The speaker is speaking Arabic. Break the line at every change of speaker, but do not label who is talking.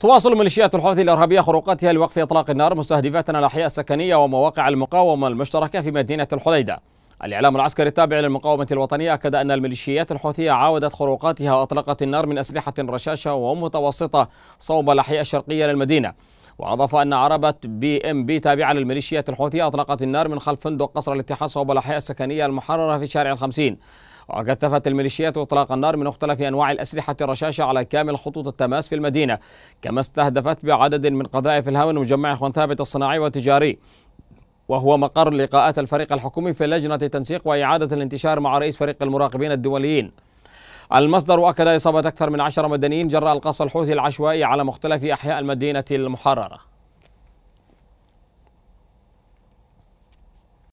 تواصل ميليشيات الحوثي الارهابيه خروقاتها لوقف اطلاق النار مستهدفه الاحياء السكنيه ومواقع المقاومه المشتركه في مدينه الحديده. الاعلام العسكري التابع للمقاومه الوطنيه اكد ان الميليشيات الحوثيه عاودت خروقاتها واطلقت النار من اسلحه رشاشه ومتوسطه صوب الاحياء الشرقيه للمدينه. واضاف ان عربه بي ام بي تابعه للميليشيات الحوثيه اطلقت النار من خلف فندق قصر الاتحاد صوب الاحياء السكنيه المحرره في شارع الخمسين. وكثفت الميليشيات اطلاق النار من مختلف انواع الاسلحه الرشاشه على كامل خطوط التماس في المدينه كما استهدفت بعدد من قذائف الهاون مجمع اخوان ثابت الصناعي والتجاري وهو مقر لقاءات الفريق الحكومي في لجنه تنسيق واعاده الانتشار مع رئيس فريق المراقبين الدوليين المصدر أكد إصابة أكثر من عشر مدنيين جراء القصف الحوثي العشوائي على مختلف أحياء المدينة المحررة